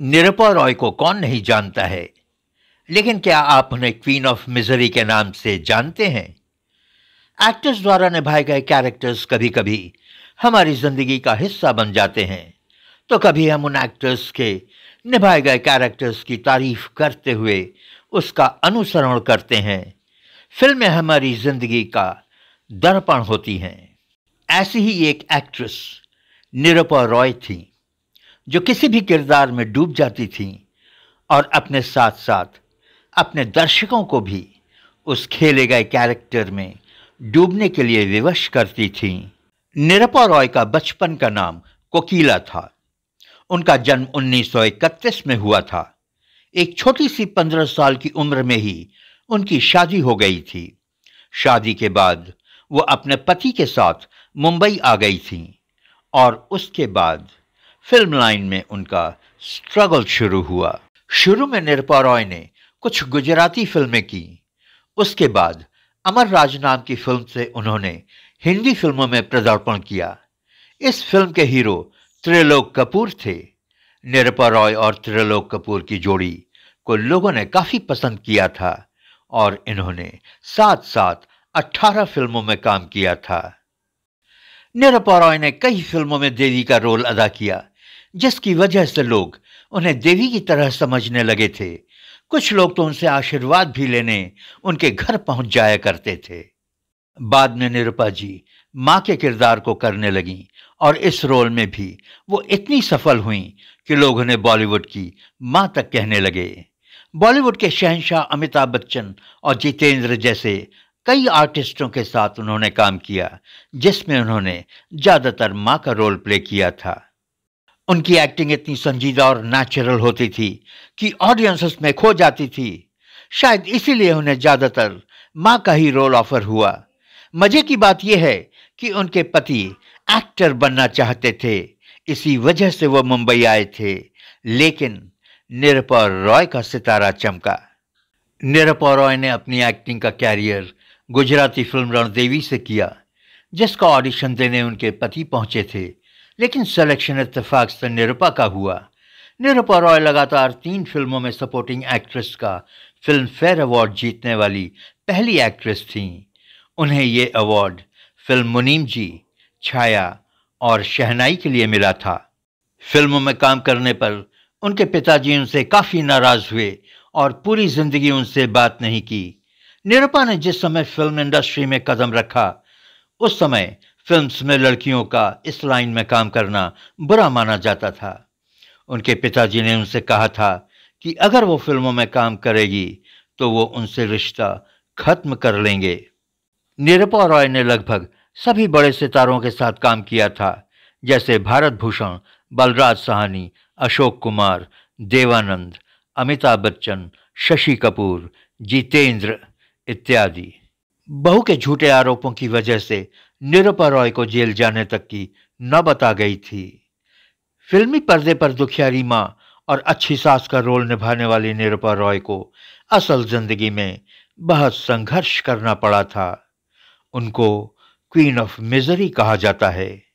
निरपा रॉय को कौन नहीं जानता है लेकिन क्या आप उन्हें क्वीन ऑफ मिजरी के नाम से जानते हैं एक्टर्स द्वारा निभाए गए कैरेक्टर्स कभी कभी हमारी जिंदगी का हिस्सा बन जाते हैं तो कभी हम उन एक्टर्स के निभाए गए कैरेक्टर्स की तारीफ करते हुए उसका अनुसरण करते हैं फिल्में हमारी जिंदगी का दर्पण होती हैं ऐसी ही एक एक्ट्रेस निरपा रॉय थी जो किसी भी किरदार में डूब जाती थीं और अपने साथ साथ अपने दर्शकों को भी उस खेले गए कैरेक्टर में डूबने के लिए विवश करती थीं निरपा रॉय का बचपन का नाम कोकीला था उनका जन्म 1931 में हुआ था एक छोटी सी पंद्रह साल की उम्र में ही उनकी शादी हो गई थी शादी के बाद वो अपने पति के साथ मुंबई आ गई थीं और उसके बाद फिल्म लाइन में उनका स्ट्रगल शुरू हुआ शुरू में निरपा रॉय ने कुछ गुजराती फिल्में की उसके बाद अमर राज नाम की फिल्म से उन्होंने हिंदी फिल्मों में प्रदर्पण किया इस फिल्म के हीरो त्रिलोक कपूर थे निरपा रॉय और त्रिलोक कपूर की जोड़ी को लोगों ने काफ़ी पसंद किया था और इन्होंने साथ साथ 18 फिल्मों में काम किया था निरपा रॉय ने कई फिल्मों में देवी का रोल अदा किया जिसकी वजह से लोग उन्हें देवी की तरह समझने लगे थे कुछ लोग तो उनसे आशीर्वाद भी लेने उनके घर पहुंच जाया करते थे बाद में निरुपा जी माँ के किरदार को करने लगी और इस रोल में भी वो इतनी सफल हुई कि लोग उन्हें बॉलीवुड की माँ तक कहने लगे बॉलीवुड के शहनशाह अमिताभ बच्चन और जितेंद्र जैसे कई आर्टिस्टों के साथ उन्होंने काम किया जिसमें उन्होंने ज़्यादातर माँ का रोल प्ले किया था उनकी एक्टिंग इतनी संजीदा और नेचुरल होती थी कि ऑडियंसेस में खो जाती थी शायद इसीलिए उन्हें ज़्यादातर माँ का ही रोल ऑफर हुआ मज़े की बात यह है कि उनके पति एक्टर बनना चाहते थे इसी वजह से वो मुंबई आए थे लेकिन निरपा रॉय का सितारा चमका निरपा रॉय ने अपनी एक्टिंग का कैरियर गुजराती फिल्म रणदेवी से किया जिसका ऑडिशन देने उनके पति पहुंचे थे लेकिन सिलेक्शन इतफाक से निरुपा का हुआ निरुपा रॉय लगातार तीन फिल्मों में सपोर्टिंग एक्ट्रेस का फिल्म फेयर अवार्ड जीतने वाली पहली एक्ट्रेस थी उन्हें ये अवार्ड फिल्म मुनीम जी छाया और शहनाई के लिए मिला था फिल्मों में काम करने पर उनके पिताजी उनसे काफ़ी नाराज़ हुए और पूरी ज़िंदगी उनसे बात नहीं की निरुपा ने जिस समय फिल्म इंडस्ट्री में कदम रखा उस समय फिल्म्स में लड़कियों का इस लाइन में काम करना बुरा माना जाता था उनके पिताजी ने उनसे कहा था कि अगर वो फिल्मों में काम करेगी तो वो उनसे रिश्ता खत्म कर लेंगे निरपा रॉय ने लगभग सभी बड़े सितारों के साथ काम किया था जैसे भारत भूषण बलराज सहानी अशोक कुमार देवानंद अमिताभ बच्चन शशि कपूर जितेंद्र इत्यादि बहू के झूठे आरोपों की वजह से निरूपा रॉय को जेल जाने तक की न बता गई थी फिल्मी पर्दे पर दुखियारी रीमा और अच्छी सास का रोल निभाने वाली निरुपा रॉय को असल जिंदगी में बहुत संघर्ष करना पड़ा था उनको क्वीन ऑफ मिजरी कहा जाता है